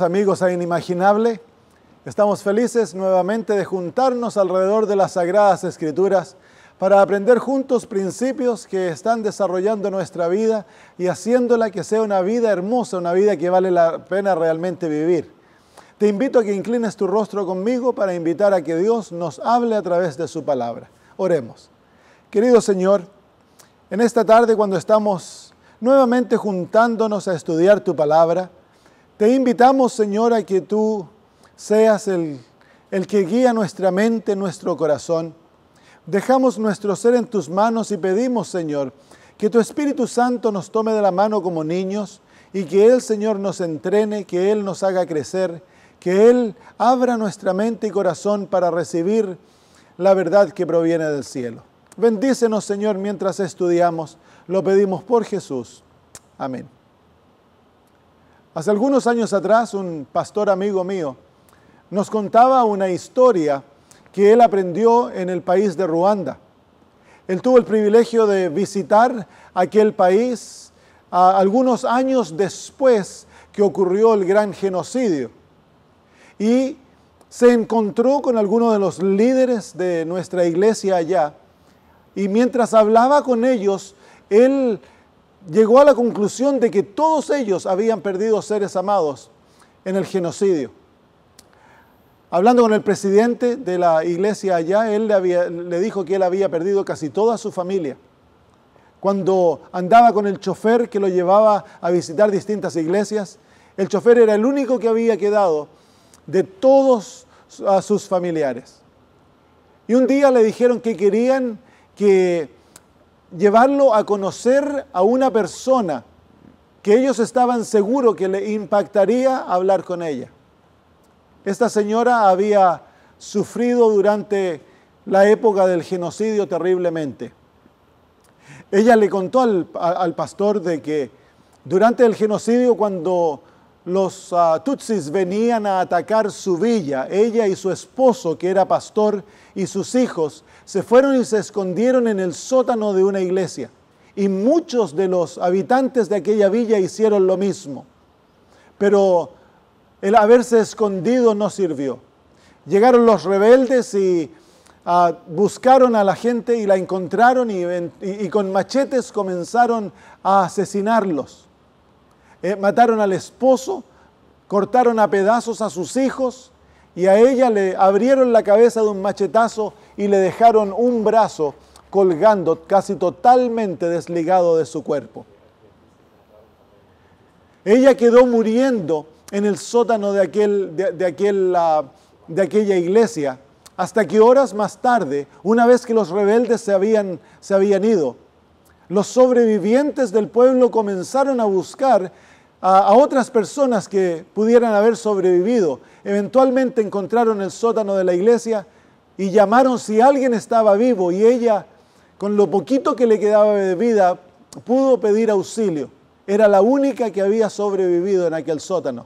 amigos a Inimaginable, estamos felices nuevamente de juntarnos alrededor de las Sagradas Escrituras para aprender juntos principios que están desarrollando nuestra vida y haciéndola que sea una vida hermosa, una vida que vale la pena realmente vivir. Te invito a que inclines tu rostro conmigo para invitar a que Dios nos hable a través de su palabra. Oremos. Querido Señor, en esta tarde cuando estamos nuevamente juntándonos a estudiar tu palabra, te invitamos, Señor, a que tú seas el, que guía nuestra mente, nuestro corazón. Dejamos nuestro ser en tus manos y pedimos, Señor, que tu Espíritu Santo nos tome de la mano como niños y que Él, Señor, nos entrene, que Él nos haga crecer, que Él abra nuestra mente y corazón para recibir la verdad que proviene del cielo. Bendícenos, Señor, mientras estudiamos. Lo pedimos por Jesús. Amén. Hace algunos años atrás, un pastor amigo mío nos contaba una historia que él aprendió en el país de Ruanda. Él tuvo el privilegio de visitar aquel país ah, algunos años después que ocurrió el gran genocidio y se encontró con algunos de los líderes de nuestra iglesia allá y mientras hablaba con ellos, él llegó a la conclusión de que todos ellos habían perdido seres amados en el genocidio. Hablando con el presidente de la iglesia allá, él le, dijo que él había perdido casi toda su familia. Cuando andaba con el chofer que lo llevaba a visitar distintas iglesias, el chofer era el único que había quedado de todos a sus familiares. Y un día le dijeron que querían que llevarlo a conocer a una persona que ellos estaban seguros que le impactaría hablar con ella. Esta señora había sufrido durante la época del genocidio terriblemente. Ella le contó al, pastor de que durante el genocidio cuando los ah, tutsis venían a atacar su villa, ella y su esposo, que era pastor, y sus hijos, se fueron y se escondieron en el sótano de una iglesia. Y muchos de los habitantes de aquella villa hicieron lo mismo. Pero el haberse escondido no sirvió. Llegaron los rebeldes y ah, buscaron a la gente y la encontraron y, con machetes comenzaron a asesinarlos. Eh, mataron al esposo, cortaron a pedazos a sus hijos, y a ella le abrieron la cabeza de un machetazo y le dejaron un brazo colgando casi totalmente desligado de su cuerpo. Ella quedó muriendo en el sótano de, aquel, de, ah, aquella iglesia hasta que horas más tarde, una vez que los rebeldes se habían, se habían ido, los sobrevivientes del pueblo comenzaron a buscar a, otras personas que pudieran haber sobrevivido. Eventualmente encontraron el sótano de la iglesia y llamaron si alguien estaba vivo y ella, con lo poquito que le quedaba de vida, pudo pedir auxilio. Era la única que había sobrevivido en aquel sótano.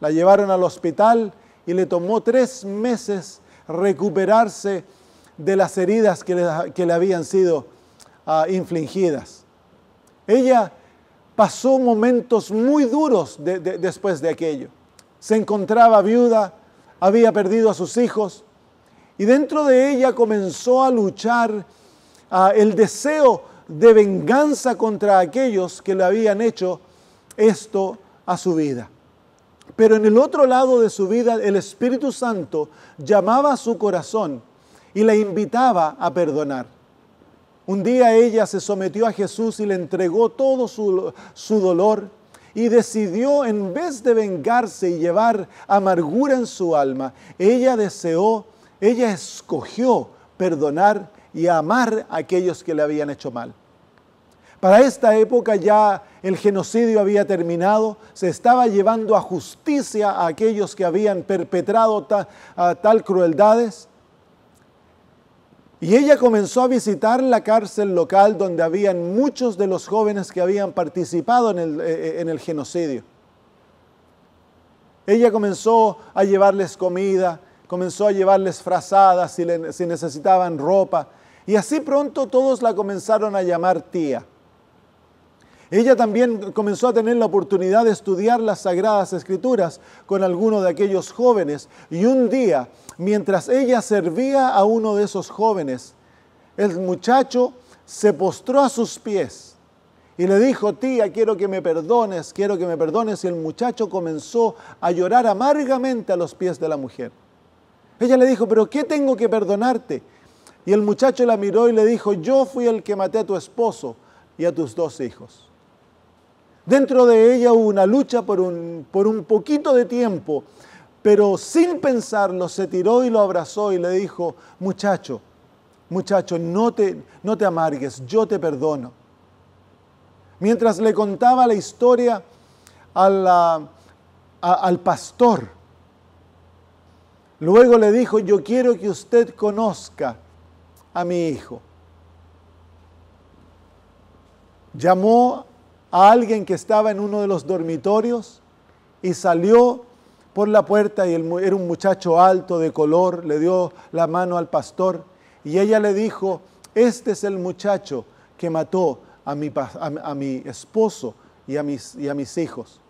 La llevaron al hospital y le tomó tres meses recuperarse de las heridas que le, habían sido ah, infligidas. Ella pasó momentos muy duros después de aquello. Se encontraba viuda, había perdido a sus hijos y dentro de ella comenzó a luchar ah, el deseo de venganza contra aquellos que le habían hecho esto a su vida. Pero en el otro lado de su vida el Espíritu Santo llamaba a su corazón y la invitaba a perdonar. Un día ella se sometió a Jesús y le entregó todo su, dolor y decidió, en vez de vengarse y llevar amargura en su alma, ella deseó, ella escogió perdonar y amar a aquellos que le habían hecho mal. Para esta época ya el genocidio había terminado, se estaba llevando a justicia a aquellos que habían perpetrado tal crueldades y ella comenzó a visitar la cárcel local donde habían muchos de los jóvenes que habían participado en el, eh, eh, genocidio. Ella comenzó a llevarles comida, comenzó a llevarles frazadas si necesitaban ropa. Y así pronto todos la comenzaron a llamar tía. Ella también comenzó a tener la oportunidad de estudiar las Sagradas Escrituras con alguno de aquellos jóvenes y un día, mientras ella servía a uno de esos jóvenes, el muchacho se postró a sus pies y le dijo, tía, quiero que me perdones, quiero que me perdones. Y el muchacho comenzó a llorar amargamente a los pies de la mujer. Ella le dijo, pero ¿qué tengo que perdonarte? Y el muchacho la miró y le dijo, yo fui el que maté a tu esposo y a tus dos hijos. Dentro de ella hubo una lucha por un, por un poquito de tiempo, pero sin pensarlo se tiró y lo abrazó y le dijo, muchacho, muchacho, no te, no te amargues, yo te perdono. Mientras le contaba la historia al pastor, luego le dijo, yo quiero que usted conozca a mi hijo. Llamó a alguien que estaba en uno de los dormitorios y salió por la puerta y era un muchacho alto de color, le dio la mano al pastor y ella le dijo, este es el muchacho que mató a mi, a, mi esposo y a, mis, y a, mis, hijos.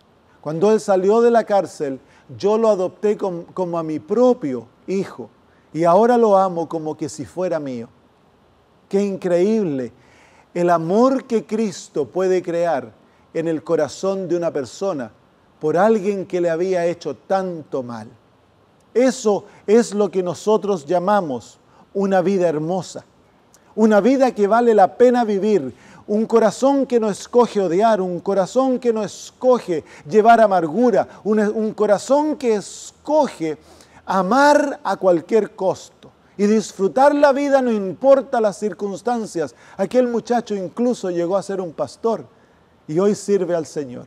Cuando él salió de la cárcel, yo lo adopté como a mi propio hijo y ahora lo amo como que si fuera mío. Qué increíble el amor que Cristo puede crear en el corazón de una persona por alguien que le había hecho tanto mal. Eso es lo que nosotros llamamos una vida hermosa, una vida que vale la pena vivir, un corazón que no escoge odiar, un corazón que no escoge llevar amargura, un, corazón que escoge amar a cualquier costo y disfrutar la vida no importa las circunstancias. Aquel muchacho incluso llegó a ser un pastor y hoy sirve al Señor.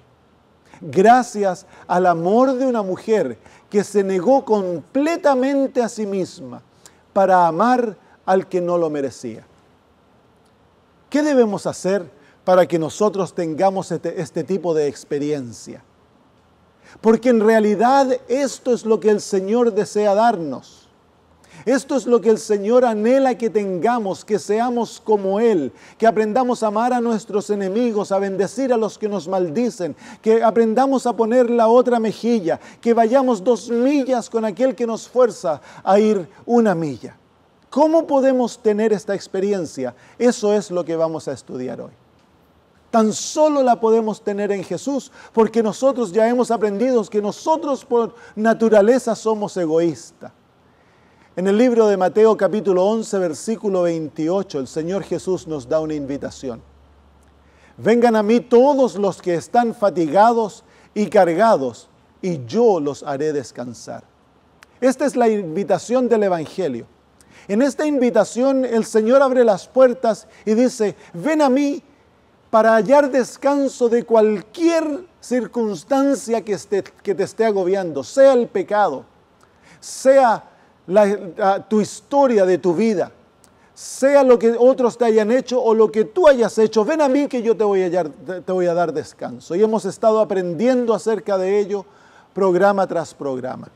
Gracias al amor de una mujer que se negó completamente a sí misma para amar al que no lo merecía. ¿Qué debemos hacer para que nosotros tengamos este, este tipo de experiencia? Porque en realidad esto es lo que el Señor desea darnos esto es lo que el Señor anhela que tengamos, que seamos como Él, que aprendamos a amar a nuestros enemigos, a bendecir a los que nos maldicen, que aprendamos a poner la otra mejilla, que vayamos dos millas con aquel que nos fuerza a ir una milla. ¿Cómo podemos tener esta experiencia? Eso es lo que vamos a estudiar hoy. Tan solo la podemos tener en Jesús, porque nosotros ya hemos aprendido que nosotros por naturaleza somos egoístas. En el libro de Mateo capítulo 11, versículo 28, el Señor Jesús nos da una invitación. Vengan a mí todos los que están fatigados y cargados, y yo los haré descansar. Esta es la invitación del Evangelio. En esta invitación el Señor abre las puertas y dice, ven a mí para hallar descanso de cualquier circunstancia que, esté, que te esté agobiando, sea el pecado, sea tu historia de tu vida. Sea lo que otros te hayan hecho o lo que tú hayas hecho, ven a mí que yo te voy a, te voy a dar descanso. Y hemos estado aprendiendo acerca de ello programa tras programa.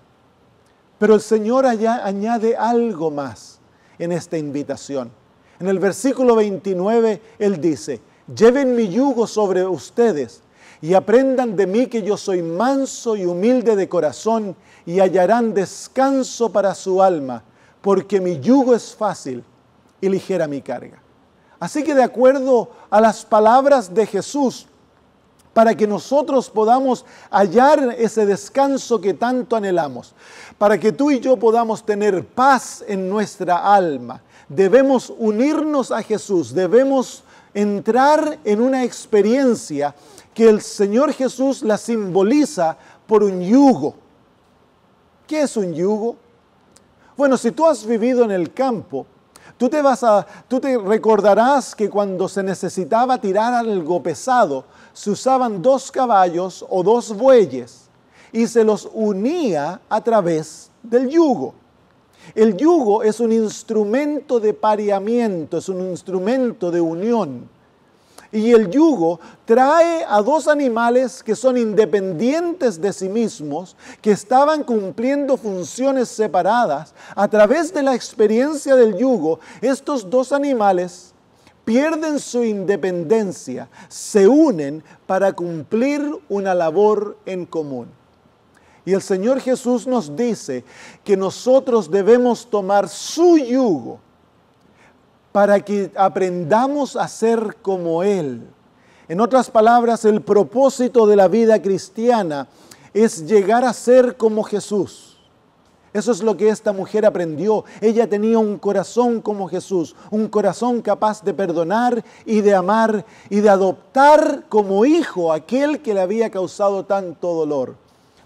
Pero el Señor allá añade algo más en esta invitación. En el versículo 29 Él dice, lleven mi yugo sobre ustedes y aprendan de mí que yo soy manso y humilde de corazón y hallarán descanso para su alma, porque mi yugo es fácil y ligera mi carga. Así que de acuerdo a las palabras de Jesús, para que nosotros podamos hallar ese descanso que tanto anhelamos, para que tú y yo podamos tener paz en nuestra alma, debemos unirnos a Jesús, debemos entrar en una experiencia que el Señor Jesús la simboliza por un yugo. ¿Qué es un yugo? Bueno, si tú has vivido en el campo, tú te vas a tú te recordarás que cuando se necesitaba tirar algo pesado, se usaban dos caballos o dos bueyes y se los unía a través del yugo. El yugo es un instrumento de pareamiento, es un instrumento de unión y el yugo trae a dos animales que son independientes de sí mismos, que estaban cumpliendo funciones separadas. A través de la experiencia del yugo, estos dos animales pierden su independencia, se unen para cumplir una labor en común. Y el Señor Jesús nos dice que nosotros debemos tomar su yugo para que aprendamos a ser como Él. En otras palabras, el propósito de la vida cristiana es llegar a ser como Jesús. Eso es lo que esta mujer aprendió. Ella tenía un corazón como Jesús, un corazón capaz de perdonar y de amar y de adoptar como hijo a aquel que le había causado tanto dolor.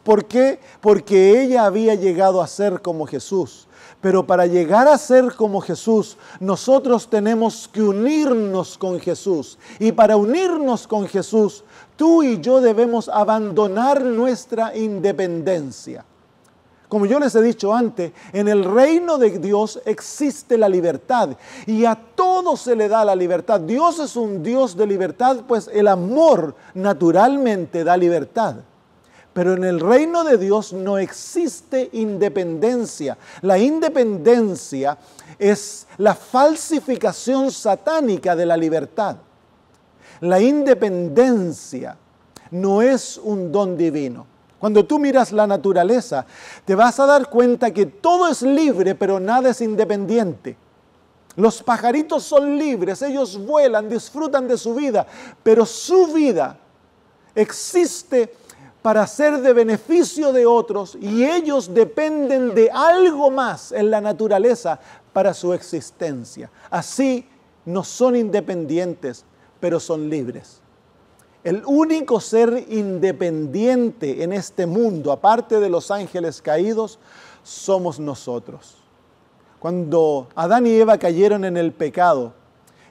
¿Por qué? Porque ella había llegado a ser como Jesús. Pero para llegar a ser como Jesús, nosotros tenemos que unirnos con Jesús. Y para unirnos con Jesús, tú y yo debemos abandonar nuestra independencia. Como yo les he dicho antes, en el reino de Dios existe la libertad y a todos se le da la libertad. Dios es un Dios de libertad, pues el amor naturalmente da libertad. Pero en el reino de Dios no existe independencia. La independencia es la falsificación satánica de la libertad. La independencia no es un don divino. Cuando tú miras la naturaleza, te vas a dar cuenta que todo es libre, pero nada es independiente. Los pajaritos son libres, ellos vuelan, disfrutan de su vida, pero su vida existe para ser de beneficio de otros y ellos dependen de algo más en la naturaleza para su existencia. Así no son independientes, pero son libres. El único ser independiente en este mundo, aparte de los ángeles caídos, somos nosotros. Cuando Adán y Eva cayeron en el pecado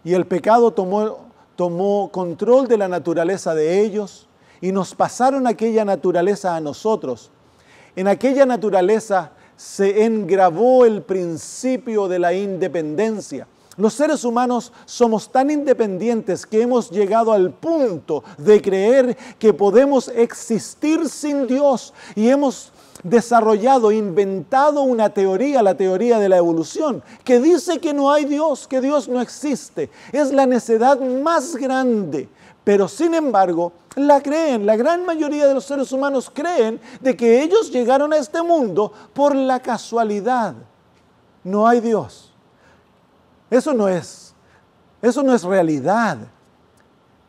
y el pecado tomó, tomó control de la naturaleza de ellos, y nos pasaron aquella naturaleza a nosotros. En aquella naturaleza se engravó el principio de la independencia. Los seres humanos somos tan independientes que hemos llegado al punto de creer que podemos existir sin Dios y hemos desarrollado, inventado una teoría, la teoría de la evolución, que dice que no hay Dios, que Dios no existe. Es la necedad más grande pero sin embargo, la creen, la gran mayoría de los seres humanos creen de que ellos llegaron a este mundo por la casualidad. No hay Dios. Eso no es, eso no es realidad.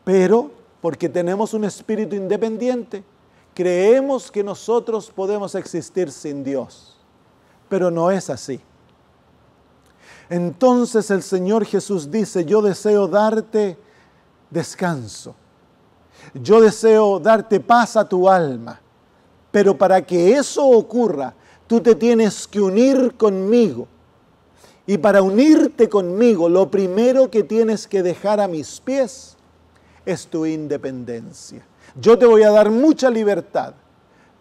Pero porque tenemos un espíritu independiente, creemos que nosotros podemos existir sin Dios. Pero no es así. Entonces el Señor Jesús dice, yo deseo darte descanso. Yo deseo darte paz a tu alma, pero para que eso ocurra, tú te tienes que unir conmigo. Y para unirte conmigo, lo primero que tienes que dejar a mis pies es tu independencia. Yo te voy a dar mucha libertad,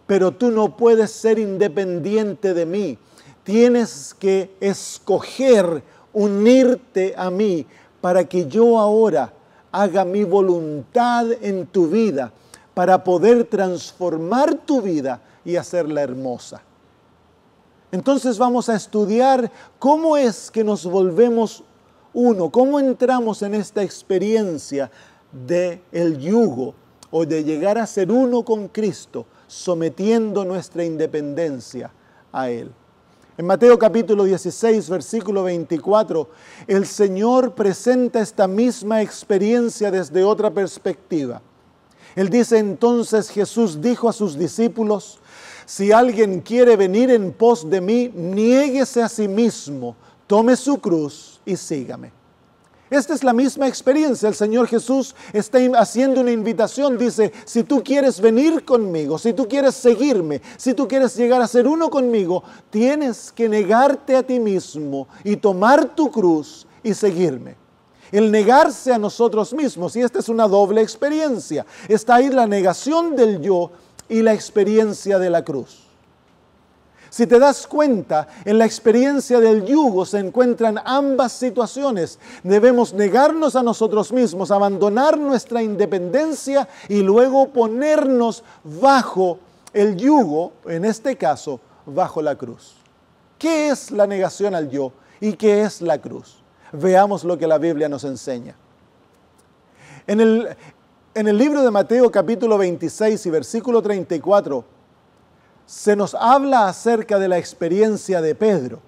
pero tú no puedes ser independiente de mí. Tienes que escoger unirte a mí para que yo ahora haga mi voluntad en tu vida para poder transformar tu vida y hacerla hermosa. Entonces vamos a estudiar cómo es que nos volvemos uno, cómo entramos en esta experiencia de el yugo o de llegar a ser uno con Cristo, sometiendo nuestra independencia a Él. En Mateo capítulo 16, versículo 24, el Señor presenta esta misma experiencia desde otra perspectiva. Él dice entonces Jesús dijo a sus discípulos, si alguien quiere venir en pos de mí, niéguese a sí mismo, tome su cruz y sígame. Esta es la misma experiencia. El Señor Jesús está haciendo una invitación. Dice, si tú quieres venir conmigo, si tú quieres seguirme, si tú quieres llegar a ser uno conmigo, tienes que negarte a ti mismo y tomar tu cruz y seguirme. El negarse a nosotros mismos, y esta es una doble experiencia, está ahí la negación del yo y la experiencia de la cruz. Si te das cuenta, en la experiencia del yugo se encuentran ambas situaciones. Debemos negarnos a nosotros mismos, abandonar nuestra independencia y luego ponernos bajo el yugo, en este caso, bajo la cruz. ¿Qué es la negación al yo y qué es la cruz? Veamos lo que la Biblia nos enseña. En el, libro de Mateo capítulo 26 y versículo 34, se nos habla acerca de la experiencia de Pedro.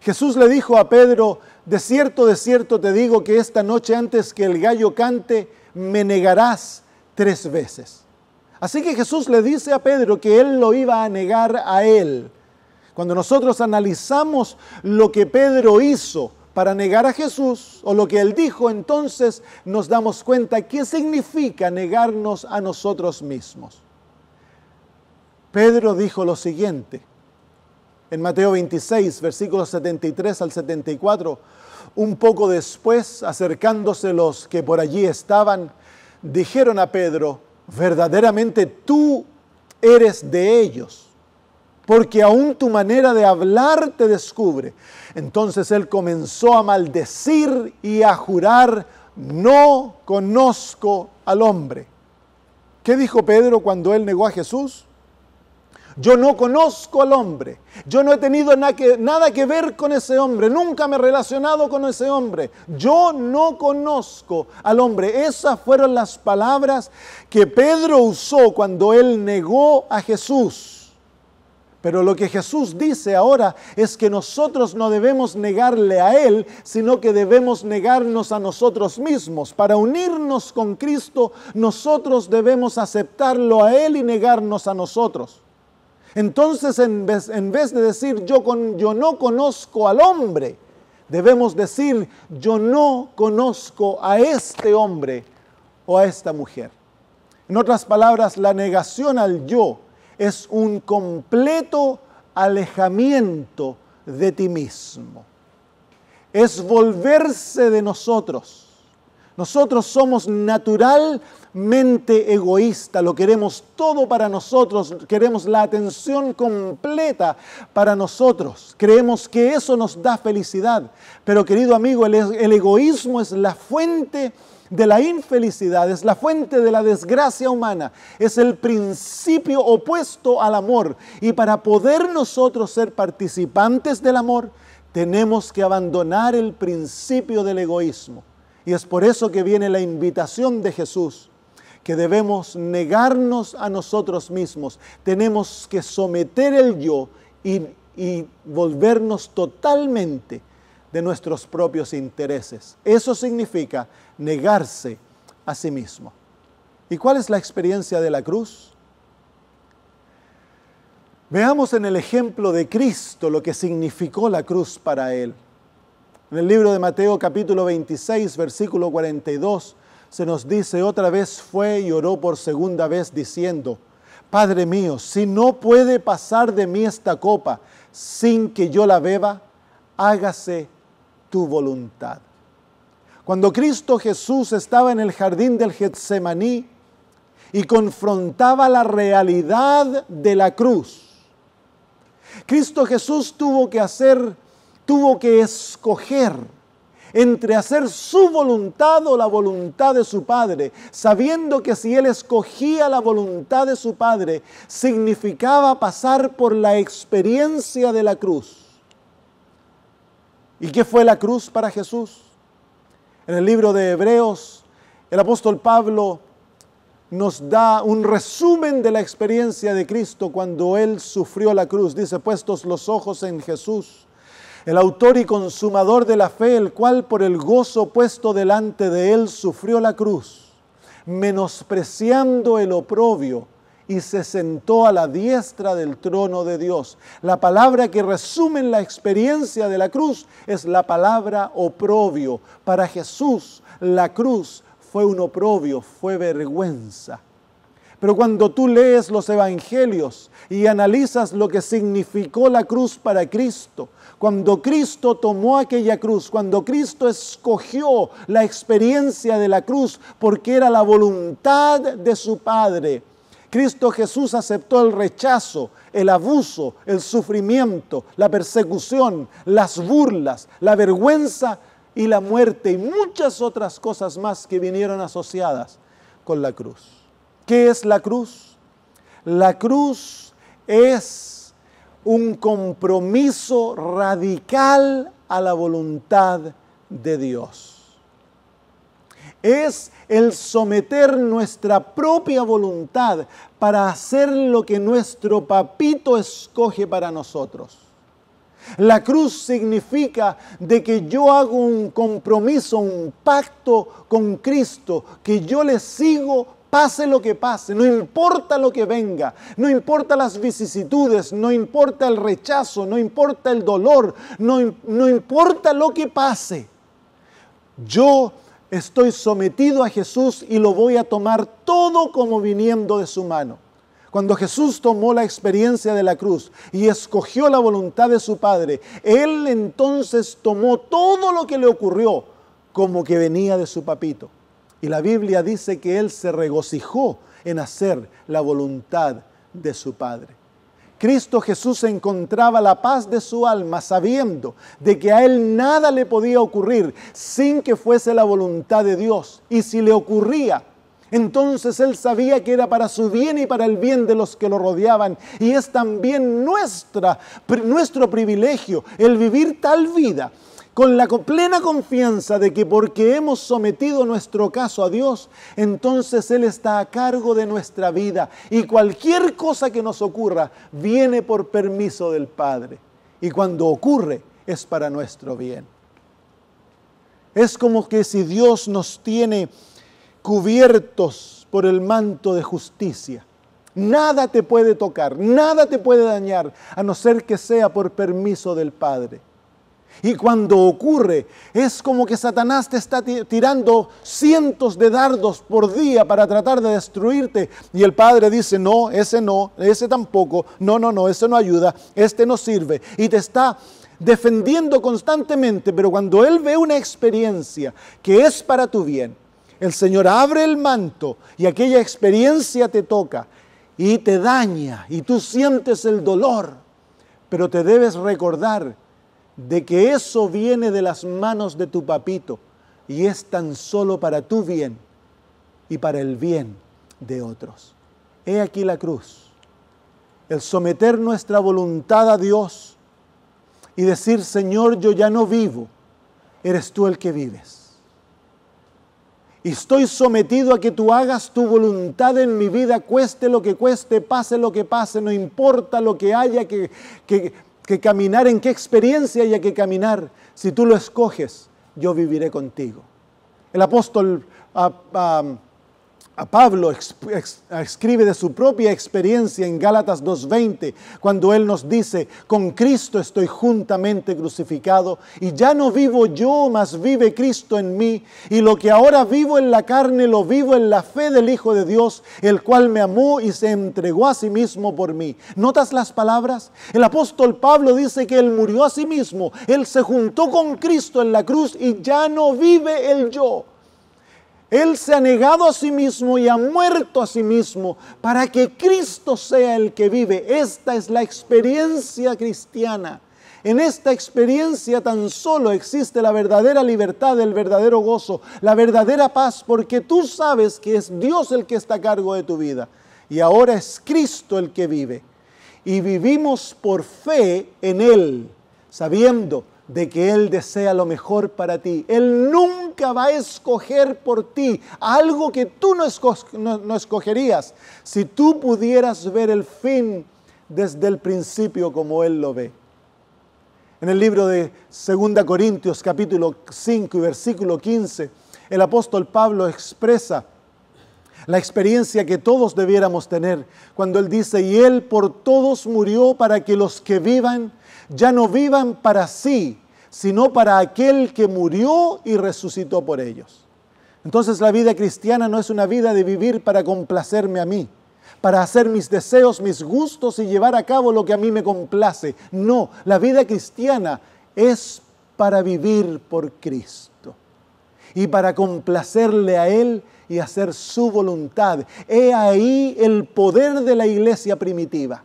Jesús le dijo a Pedro, de cierto, de cierto te digo que esta noche antes que el gallo cante, me negarás tres veces. Así que Jesús le dice a Pedro que él lo iba a negar a él. Cuando nosotros analizamos lo que Pedro hizo para negar a Jesús o lo que él dijo, entonces nos damos cuenta qué significa negarnos a nosotros mismos. Pedro dijo lo siguiente, en Mateo 26, versículos 73 al 74, un poco después, acercándose los que por allí estaban, dijeron a Pedro, verdaderamente tú eres de ellos, porque aún tu manera de hablar te descubre. Entonces él comenzó a maldecir y a jurar, no conozco al hombre. ¿Qué dijo Pedro cuando él negó a Jesús? Yo no conozco al hombre. Yo no he tenido nada que ver con ese hombre. Nunca me he relacionado con ese hombre. Yo no conozco al hombre. Esas fueron las palabras que Pedro usó cuando él negó a Jesús. Pero lo que Jesús dice ahora es que nosotros no debemos negarle a Él, sino que debemos negarnos a nosotros mismos. Para unirnos con Cristo, nosotros debemos aceptarlo a Él y negarnos a nosotros. Entonces, en vez, de decir yo, yo no conozco al hombre, debemos decir yo no conozco a este hombre o a esta mujer. En otras palabras, la negación al yo es un completo alejamiento de ti mismo. Es volverse de nosotros nosotros somos naturalmente egoístas, lo queremos todo para nosotros, queremos la atención completa para nosotros, creemos que eso nos da felicidad. Pero querido amigo, el, egoísmo es la fuente de la infelicidad, es la fuente de la desgracia humana, es el principio opuesto al amor. Y para poder nosotros ser participantes del amor, tenemos que abandonar el principio del egoísmo. Y es por eso que viene la invitación de Jesús, que debemos negarnos a nosotros mismos, tenemos que someter el yo y, volvernos totalmente de nuestros propios intereses. Eso significa negarse a sí mismo. ¿Y cuál es la experiencia de la cruz? Veamos en el ejemplo de Cristo lo que significó la cruz para Él. En el libro de Mateo capítulo 26, versículo 42, se nos dice, otra vez fue y oró por segunda vez diciendo, Padre mío, si no puede pasar de mí esta copa sin que yo la beba, hágase tu voluntad. Cuando Cristo Jesús estaba en el jardín del Getsemaní y confrontaba la realidad de la cruz, Cristo Jesús tuvo que hacer tuvo que escoger entre hacer su voluntad o la voluntad de su padre, sabiendo que si él escogía la voluntad de su padre, significaba pasar por la experiencia de la cruz. ¿Y qué fue la cruz para Jesús? En el libro de Hebreos, el apóstol Pablo nos da un resumen de la experiencia de Cristo cuando él sufrió la cruz. Dice, puestos los ojos en Jesús el autor y consumador de la fe, el cual por el gozo puesto delante de él sufrió la cruz, menospreciando el oprobio, y se sentó a la diestra del trono de Dios. La palabra que resume la experiencia de la cruz es la palabra oprobio. Para Jesús la cruz fue un oprobio, fue vergüenza. Pero cuando tú lees los evangelios y analizas lo que significó la cruz para Cristo, cuando Cristo tomó aquella cruz, cuando Cristo escogió la experiencia de la cruz porque era la voluntad de su Padre, Cristo Jesús aceptó el rechazo, el abuso, el sufrimiento, la persecución, las burlas, la vergüenza y la muerte y muchas otras cosas más que vinieron asociadas con la cruz. ¿Qué es la cruz? La cruz es un compromiso radical a la voluntad de Dios. Es el someter nuestra propia voluntad para hacer lo que nuestro papito escoge para nosotros. La cruz significa de que yo hago un compromiso, un pacto con Cristo, que yo le sigo Pase lo que pase, no importa lo que venga, no importa las vicisitudes, no importa el rechazo, no importa el dolor, no, no importa lo que pase. Yo estoy sometido a Jesús y lo voy a tomar todo como viniendo de su mano. Cuando Jesús tomó la experiencia de la cruz y escogió la voluntad de su Padre, Él entonces tomó todo lo que le ocurrió como que venía de su papito. Y la Biblia dice que Él se regocijó en hacer la voluntad de su Padre. Cristo Jesús encontraba la paz de su alma sabiendo de que a Él nada le podía ocurrir sin que fuese la voluntad de Dios. Y si le ocurría, entonces Él sabía que era para su bien y para el bien de los que lo rodeaban. Y es también nuestra, nuestro privilegio el vivir tal vida con la plena confianza de que porque hemos sometido nuestro caso a Dios, entonces Él está a cargo de nuestra vida y cualquier cosa que nos ocurra viene por permiso del Padre. Y cuando ocurre es para nuestro bien. Es como que si Dios nos tiene cubiertos por el manto de justicia. Nada te puede tocar, nada te puede dañar, a no ser que sea por permiso del Padre. Y cuando ocurre, es como que Satanás te está tirando cientos de dardos por día para tratar de destruirte. Y el padre dice, no, ese no, ese tampoco, no, no, no, ese no ayuda, este no sirve. Y te está defendiendo constantemente, pero cuando él ve una experiencia que es para tu bien, el Señor abre el manto y aquella experiencia te toca y te daña y tú sientes el dolor, pero te debes recordar de que eso viene de las manos de tu papito y es tan solo para tu bien y para el bien de otros. He aquí la cruz, el someter nuestra voluntad a Dios y decir, Señor, yo ya no vivo, eres tú el que vives. Y estoy sometido a que tú hagas tu voluntad en mi vida, cueste lo que cueste, pase lo que pase, no importa lo que haya que, que que caminar en qué experiencia haya que caminar. Si tú lo escoges, yo viviré contigo. El apóstol ah, ah, Pablo escribe de su propia experiencia en Gálatas 2.20, cuando él nos dice, con Cristo estoy juntamente crucificado y ya no vivo yo, mas vive Cristo en mí, y lo que ahora vivo en la carne lo vivo en la fe del Hijo de Dios, el cual me amó y se entregó a sí mismo por mí. ¿Notas las palabras? El apóstol Pablo dice que él murió a sí mismo, él se juntó con Cristo en la cruz y ya no vive el yo él se ha negado a sí mismo y ha muerto a sí mismo para que Cristo sea el que vive. Esta es la experiencia cristiana. En esta experiencia tan solo existe la verdadera libertad, el verdadero gozo, la verdadera paz, porque tú sabes que es Dios el que está a cargo de tu vida. Y ahora es Cristo el que vive. Y vivimos por fe en Él, sabiendo de que Él desea lo mejor para ti. Él nunca va a escoger por ti algo que tú no, escogerías si tú pudieras ver el fin desde el principio como Él lo ve. En el libro de 2 Corintios capítulo 5 y versículo 15, el apóstol Pablo expresa la experiencia que todos debiéramos tener cuando Él dice, y Él por todos murió para que los que vivan ya no vivan para sí, sino para aquel que murió y resucitó por ellos. Entonces la vida cristiana no es una vida de vivir para complacerme a mí, para hacer mis deseos, mis gustos y llevar a cabo lo que a mí me complace. No, la vida cristiana es para vivir por Cristo y para complacerle a Él y hacer su voluntad. He ahí el poder de la iglesia primitiva.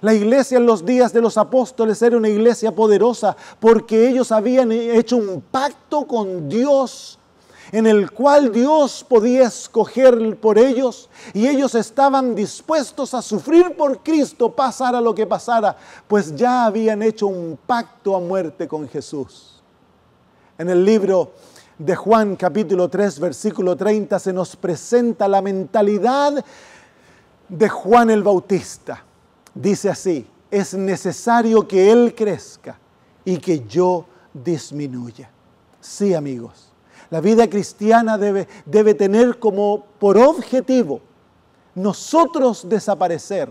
La iglesia en los días de los apóstoles era una iglesia poderosa porque ellos habían hecho un pacto con Dios en el cual Dios podía escoger por ellos y ellos estaban dispuestos a sufrir por Cristo, pasara lo que pasara, pues ya habían hecho un pacto a muerte con Jesús. En el libro de Juan capítulo 3 versículo 30 se nos presenta la mentalidad de Juan el Bautista dice así, es necesario que Él crezca y que yo disminuya. Sí, amigos, la vida cristiana debe, debe tener como por objetivo nosotros desaparecer,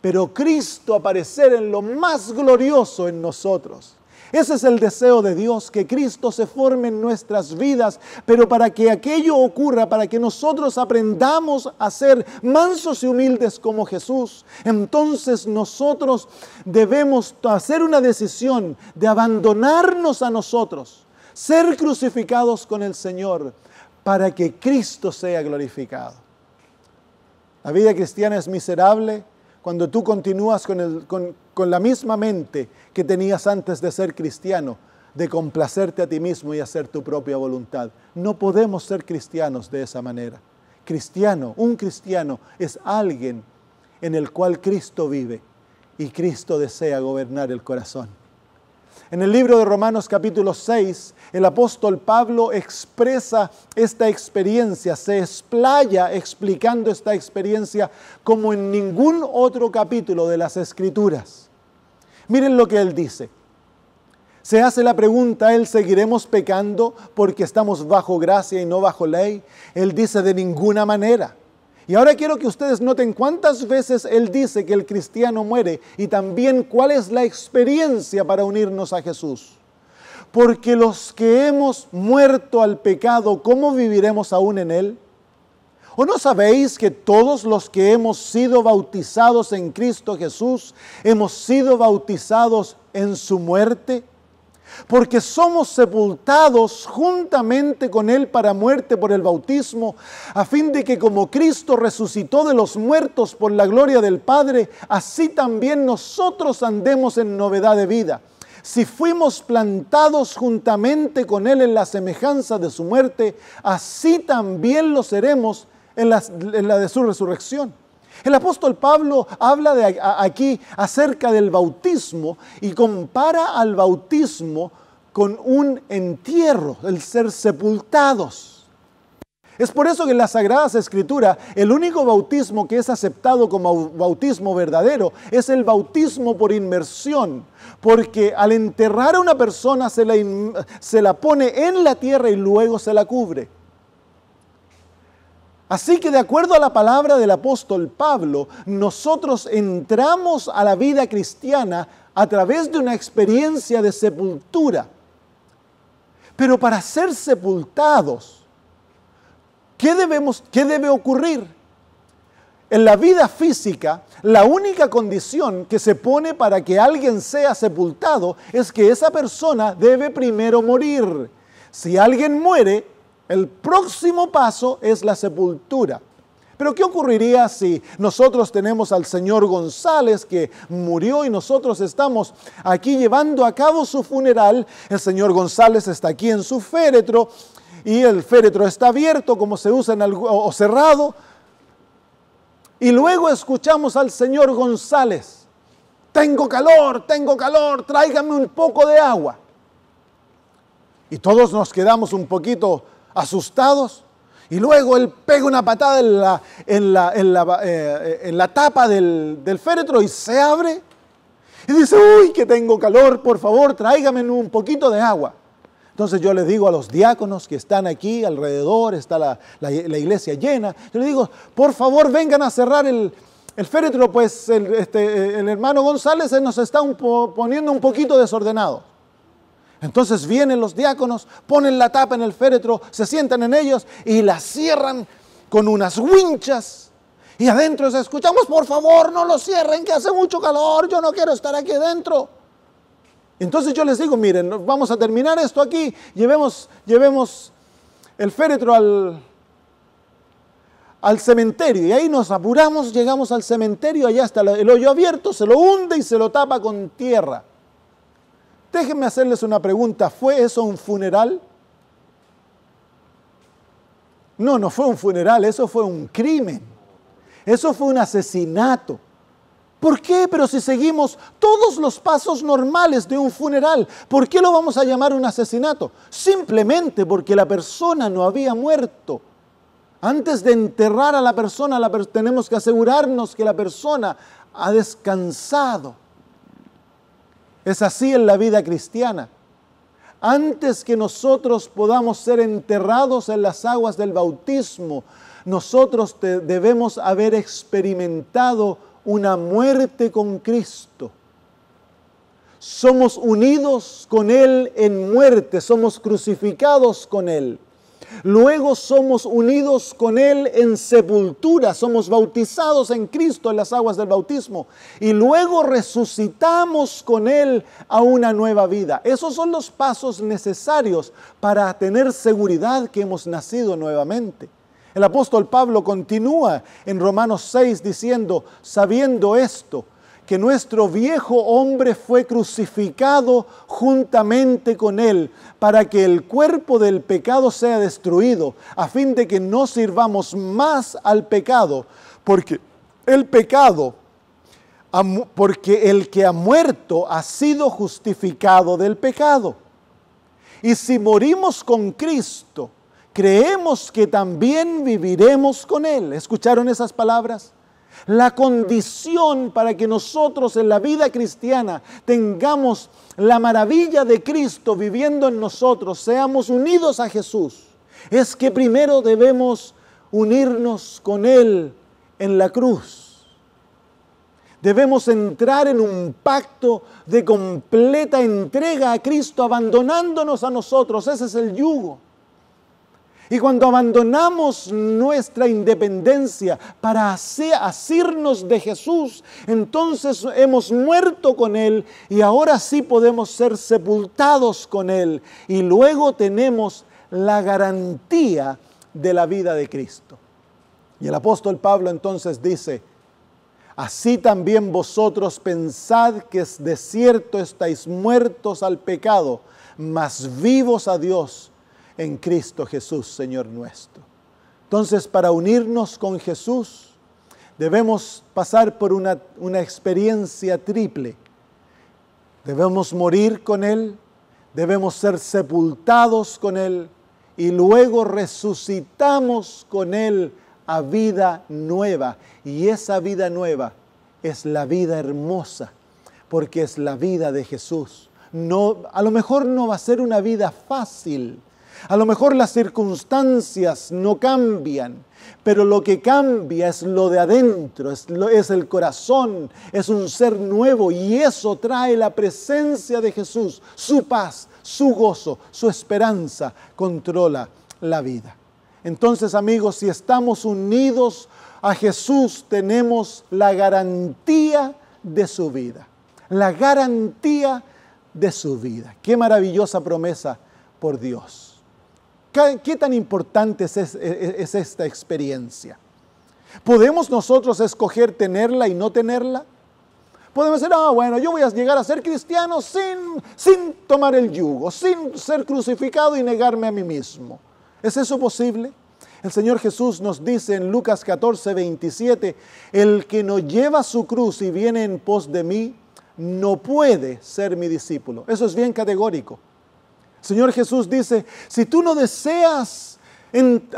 pero Cristo aparecer en lo más glorioso en nosotros. Ese es el deseo de Dios, que Cristo se forme en nuestras vidas, pero para que aquello ocurra, para que nosotros aprendamos a ser mansos y humildes como Jesús, entonces nosotros debemos hacer una decisión de abandonarnos a nosotros, ser crucificados con el Señor, para que Cristo sea glorificado. La vida cristiana es miserable cuando tú continúas con el... Con, con la misma mente que tenías antes de ser cristiano, de complacerte a ti mismo y hacer tu propia voluntad. No podemos ser cristianos de esa manera. Cristiano, un cristiano es alguien en el cual Cristo vive y Cristo desea gobernar el corazón. En el libro de Romanos capítulo 6, el apóstol Pablo expresa esta experiencia, se explaya explicando esta experiencia como en ningún otro capítulo de las Escrituras. Miren lo que él dice. Se hace la pregunta, ¿él seguiremos pecando porque estamos bajo gracia y no bajo ley? Él dice de ninguna manera. Y ahora quiero que ustedes noten cuántas veces Él dice que el cristiano muere y también cuál es la experiencia para unirnos a Jesús. Porque los que hemos muerto al pecado, ¿cómo viviremos aún en Él? ¿O no sabéis que todos los que hemos sido bautizados en Cristo Jesús, hemos sido bautizados en su muerte? Porque somos sepultados juntamente con Él para muerte por el bautismo, a fin de que como Cristo resucitó de los muertos por la gloria del Padre, así también nosotros andemos en novedad de vida si fuimos plantados juntamente con Él en la semejanza de su muerte, así también lo seremos en la, de su resurrección. El apóstol Pablo habla de aquí acerca del bautismo y compara al bautismo con un entierro, el ser sepultados. Es por eso que en las Sagradas Escrituras el único bautismo que es aceptado como bautismo verdadero es el bautismo por inmersión, porque al enterrar a una persona se se la pone en la tierra y luego se la cubre. Así que de acuerdo a la palabra del apóstol Pablo, nosotros entramos a la vida cristiana a través de una experiencia de sepultura. Pero para ser sepultados, ¿qué, debemos, debe ocurrir? En la vida física, la única condición que se pone para que alguien sea sepultado es que esa persona debe primero morir. Si alguien muere, el próximo paso es la sepultura. Pero ¿qué ocurriría si nosotros tenemos al señor González que murió y nosotros estamos aquí llevando a cabo su funeral? El señor González está aquí en su féretro y el féretro está abierto como se usa en o cerrado. Y luego escuchamos al señor González. Tengo calor, tengo calor, tráigame un poco de agua. Y todos nos quedamos un poquito asustados. Y luego él pega una patada en la, en la, eh, tapa del, féretro y se abre. Y dice, uy, que tengo calor, por favor, tráigame un poquito de agua. Entonces yo le digo a los diáconos que están aquí alrededor, está la, iglesia llena, yo le digo, por favor vengan a cerrar el, féretro, pues el, este, eh, hermano González nos está poniendo un poquito desordenado. Entonces vienen los diáconos, ponen la tapa en el féretro, se sientan en ellos y la cierran con unas winchas. Y adentro se escuchamos, por favor, no lo cierren, que hace mucho calor, yo no quiero estar aquí adentro. Entonces yo les digo, miren, vamos a terminar esto aquí, llevemos, el féretro al, al cementerio. Y ahí nos apuramos, llegamos al cementerio, allá está el hoyo abierto, se lo hunde y se lo tapa con tierra. Déjenme hacerles una pregunta. ¿Fue eso un funeral? No, no fue un funeral, eso fue un crimen. Eso fue un asesinato. ¿Por qué? Pero si seguimos todos los pasos normales de un funeral, ¿por qué lo vamos a llamar un asesinato? Simplemente porque la persona no había muerto. Antes de enterrar a la persona, tenemos que asegurarnos que la persona ha descansado. Es así en la vida cristiana. Antes que nosotros podamos ser enterrados en las aguas del bautismo, nosotros debemos haber experimentado una muerte con Cristo. Somos unidos con Él en muerte, somos crucificados con Él. Luego somos unidos con Él en sepultura, somos bautizados en Cristo en las aguas del bautismo. Y luego resucitamos con Él a una nueva vida. Esos son los pasos necesarios para tener seguridad que hemos nacido nuevamente. El apóstol Pablo continúa en Romanos 6 diciendo, sabiendo esto, que nuestro viejo hombre fue crucificado juntamente con él, para que el cuerpo del pecado sea destruido, a fin de que no sirvamos más al pecado, porque el pecado, porque el que ha muerto ha sido justificado del pecado. Y si morimos con Cristo, creemos que también viviremos con Él. ¿Escucharon esas palabras? la condición para que nosotros en la vida cristiana tengamos la maravilla de Cristo viviendo en nosotros, seamos unidos a Jesús, es que primero debemos unirnos con Él en la cruz. Debemos entrar en un pacto de completa entrega a Cristo, abandonándonos a nosotros. Ese es el yugo. Y cuando abandonamos nuestra independencia para asirnos de Jesús, entonces hemos muerto con Él y ahora sí podemos ser sepultados con Él. Y luego tenemos la garantía de la vida de Cristo. Y el apóstol Pablo entonces dice, Así también vosotros pensad que es de cierto estáis muertos al pecado, mas vivos a Dios en Cristo Jesús, Señor nuestro. Entonces, para unirnos con Jesús, debemos pasar por una, experiencia triple. Debemos morir con Él, debemos ser sepultados con Él y luego resucitamos con Él a vida nueva. Y esa vida nueva es la vida hermosa, porque es la vida de Jesús. No, a lo mejor no va a ser una vida fácil, a lo mejor las circunstancias no cambian, pero lo que cambia es lo de adentro, es, el corazón, es un ser nuevo y eso trae la presencia de Jesús, su paz, su gozo, su esperanza, controla la vida. Entonces amigos, si estamos unidos a Jesús, tenemos la garantía de su vida, la garantía de su vida. Qué maravillosa promesa por Dios. ¿Qué tan importante es, esta experiencia? ¿Podemos nosotros escoger tenerla y no tenerla? Podemos decir, ah, bueno, yo voy a llegar a ser cristiano sin, sin tomar el yugo, sin ser crucificado y negarme a mí mismo. ¿Es eso posible? El Señor Jesús nos dice en Lucas 14, 27, el que no lleva su cruz y viene en pos de mí, no puede ser mi discípulo. Eso es bien categórico. Señor Jesús dice, si tú no deseas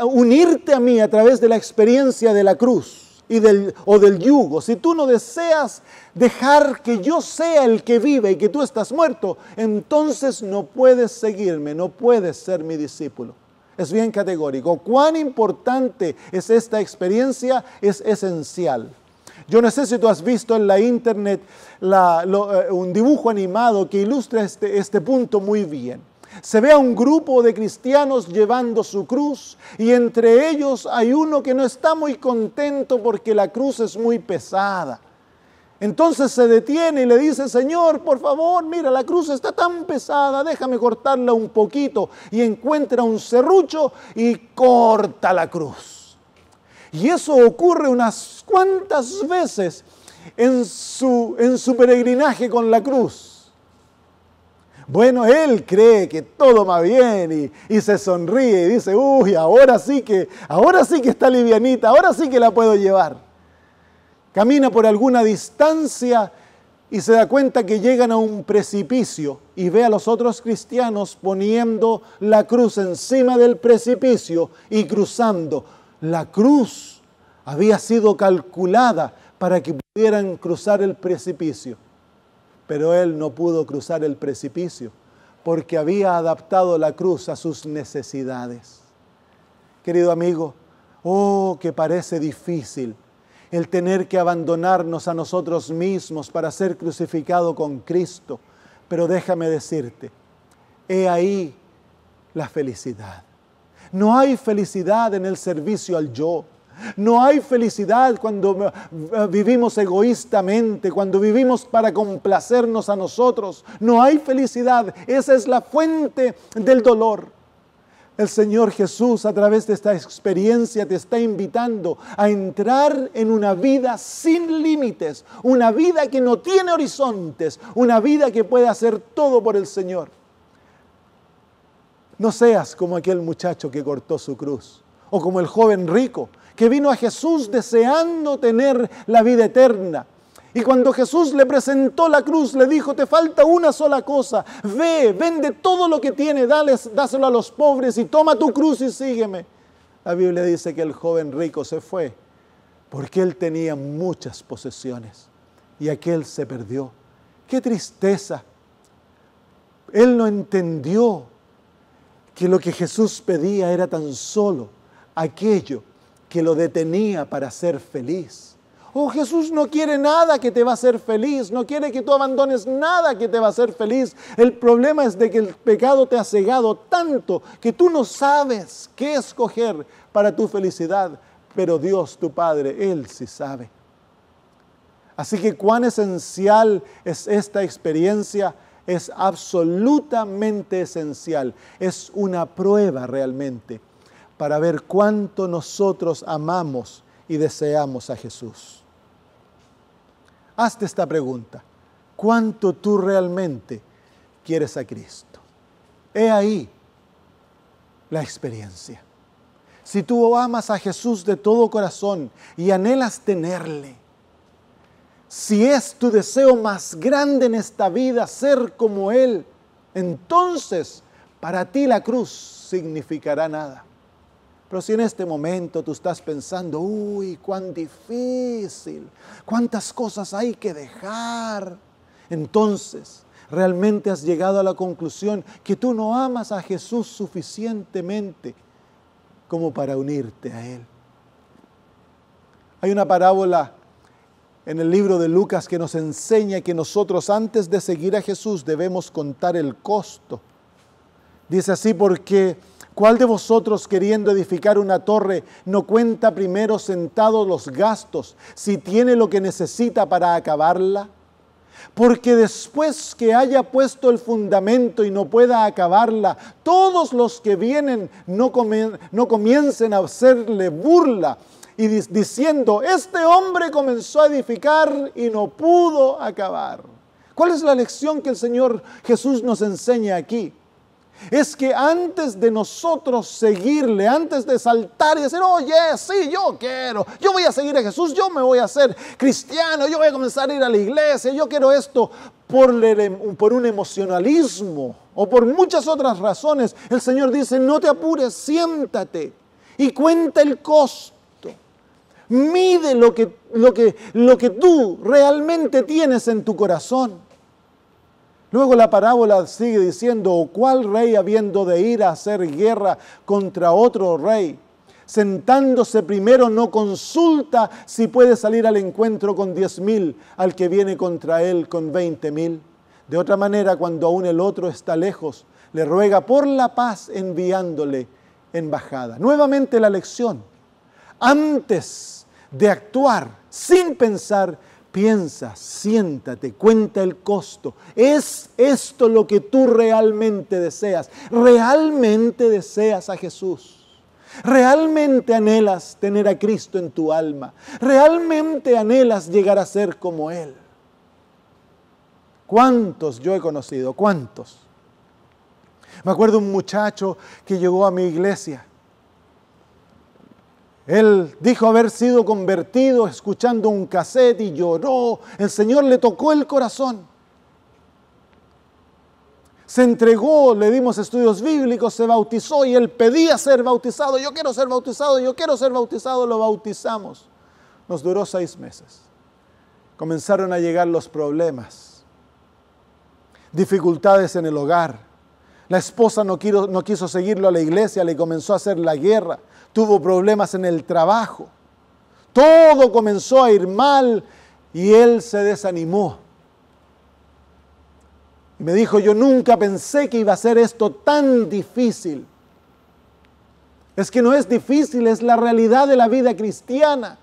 unirte a mí a través de la experiencia de la cruz y del, o del yugo, si tú no deseas dejar que yo sea el que vive y que tú estás muerto, entonces no puedes seguirme, no puedes ser mi discípulo. Es bien categórico. Cuán importante es esta experiencia es esencial. Yo no sé si tú has visto en la internet eh, un dibujo animado que ilustra este, este punto muy bien se ve a un grupo de cristianos llevando su cruz y entre ellos hay uno que no está muy contento porque la cruz es muy pesada. Entonces se detiene y le dice, Señor, por favor, mira, la cruz está tan pesada, déjame cortarla un poquito. Y encuentra un serrucho y corta la cruz. Y eso ocurre unas cuantas veces en su, en su peregrinaje con la cruz. Bueno, él cree que todo va bien y, se sonríe y dice, uy, ahora sí que, ahora sí que está livianita, ahora sí que la puedo llevar. Camina por alguna distancia y se da cuenta que llegan a un precipicio y ve a los otros cristianos poniendo la cruz encima del precipicio y cruzando. La cruz había sido calculada para que pudieran cruzar el precipicio pero él no pudo cruzar el precipicio porque había adaptado la cruz a sus necesidades. Querido amigo, oh, que parece difícil el tener que abandonarnos a nosotros mismos para ser crucificado con Cristo, pero déjame decirte, he ahí la felicidad. No hay felicidad en el servicio al yo. No hay felicidad cuando eh, vivimos egoístamente, cuando vivimos para complacernos a nosotros. No hay felicidad. Esa es la fuente del dolor. El Señor Jesús a través de esta experiencia te está invitando a entrar en una vida sin límites, una vida que no tiene horizontes, una vida que puede hacer todo por el Señor. No seas como aquel muchacho que cortó su cruz o como el joven rico que vino a Jesús deseando tener la vida eterna. Y cuando Jesús le presentó la cruz, le dijo, te falta una sola cosa, ve, vende todo lo que tiene, dáselo a los pobres y toma tu cruz y sígueme. La Biblia dice que el joven rico se fue porque él tenía muchas posesiones y aquel se perdió. ¡Qué tristeza! Él no entendió que lo que Jesús pedía era tan solo aquello que lo detenía para ser feliz. Oh, Jesús no quiere nada que te va a hacer feliz, no quiere que tú abandones nada que te va a hacer feliz. El problema es de que el pecado te ha cegado tanto que tú no sabes qué escoger para tu felicidad, pero Dios, tu Padre, Él sí sabe. Así que cuán esencial es esta experiencia, es absolutamente esencial, es una prueba realmente para ver cuánto nosotros amamos y deseamos a Jesús. Hazte esta pregunta. ¿Cuánto tú realmente quieres a Cristo? He ahí la experiencia. Si tú amas a Jesús de todo corazón y anhelas tenerle, si es tu deseo más grande en esta vida ser como Él, entonces para ti la cruz significará nada. Pero si en este momento tú estás pensando, uy, cuán difícil, cuántas cosas hay que dejar, entonces realmente has llegado a la conclusión que tú no amas a Jesús suficientemente como para unirte a Él. Hay una parábola en el libro de Lucas que nos enseña que nosotros antes de seguir a Jesús debemos contar el costo. Dice así porque ¿Cuál de vosotros queriendo edificar una torre no cuenta primero sentados los gastos si tiene lo que necesita para acabarla? Porque después que haya puesto el fundamento y no pueda acabarla, todos los que vienen no, no comiencen a hacerle burla y diciendo, este hombre comenzó a edificar y no pudo acabar. ¿Cuál es la lección que el Señor Jesús nos enseña aquí? es que antes de nosotros seguirle, antes de saltar y decir, oye, sí, yo quiero, yo voy a seguir a Jesús, yo me voy a hacer cristiano, yo voy a comenzar a ir a la iglesia, yo quiero esto por, un emocionalismo o por muchas otras razones, el Señor dice, no te apures, siéntate y cuenta el costo. Mide lo que, lo, que, lo que tú realmente tienes en tu corazón. Luego la parábola sigue diciendo, ¿o cuál rey habiendo de ir a hacer guerra contra otro rey? Sentándose primero no consulta si puede salir al encuentro con diez mil, al que viene contra él con veinte mil. De otra manera, cuando aún el otro está lejos, le ruega por la paz enviándole embajada. Nuevamente la lección. Antes de actuar sin pensar, Piensa, siéntate, cuenta el costo. ¿Es esto lo que tú realmente deseas? ¿Realmente deseas a Jesús? ¿Realmente anhelas tener a Cristo en tu alma? ¿Realmente anhelas llegar a ser como Él? ¿Cuántos yo he conocido? ¿Cuántos? Me acuerdo un muchacho que llegó a mi iglesia él dijo haber sido convertido escuchando un cassette y lloró. El Señor le tocó el corazón. Se entregó, le dimos estudios bíblicos, se bautizó y él pedía ser bautizado. Yo quiero ser bautizado, yo quiero ser bautizado, lo bautizamos. Nos duró seis meses. Comenzaron a llegar los problemas, dificultades en el hogar. La esposa no quiso, no quiso seguirlo a la iglesia, le comenzó a hacer la guerra tuvo problemas en el trabajo. Todo comenzó a ir mal y él se desanimó. me dijo, yo nunca pensé que iba a ser esto tan difícil. Es que no es difícil, es la realidad de la vida cristiana.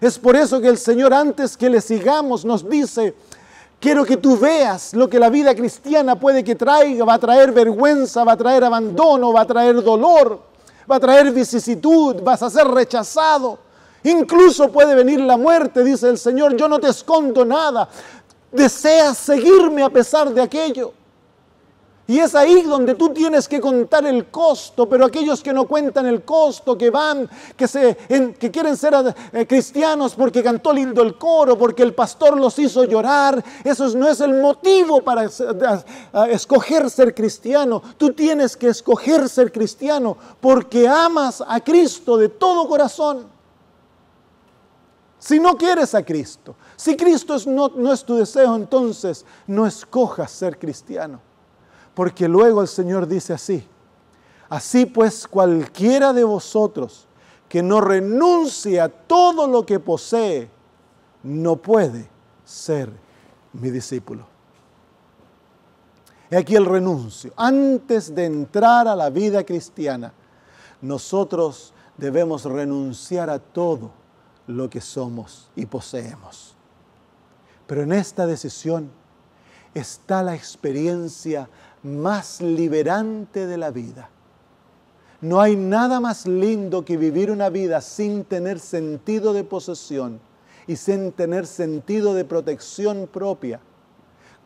Es por eso que el Señor antes que le sigamos nos dice, quiero que tú veas lo que la vida cristiana puede que traiga, va a traer vergüenza, va a traer abandono, va a traer dolor va a traer vicisitud, vas a ser rechazado. Incluso puede venir la muerte, dice el Señor, yo no te escondo nada. Deseas seguirme a pesar de aquello. Y es ahí donde tú tienes que contar el costo, pero aquellos que no cuentan el costo, que van, que, se, que quieren ser eh, cristianos porque cantó lindo el coro, porque el pastor los hizo llorar, eso no es el motivo para escoger ser cristiano. Tú tienes que escoger ser cristiano porque amas a Cristo de todo corazón. Si no quieres a Cristo, si Cristo es, no, no es tu deseo, entonces no escojas ser cristiano porque luego el Señor dice así, así pues cualquiera de vosotros que no renuncie a todo lo que posee, no puede ser mi discípulo. He aquí el renuncio. Antes de entrar a la vida cristiana, nosotros debemos renunciar a todo lo que somos y poseemos. Pero en esta decisión está la experiencia más liberante de la vida. No hay nada más lindo que vivir una vida sin tener sentido de posesión y sin tener sentido de protección propia.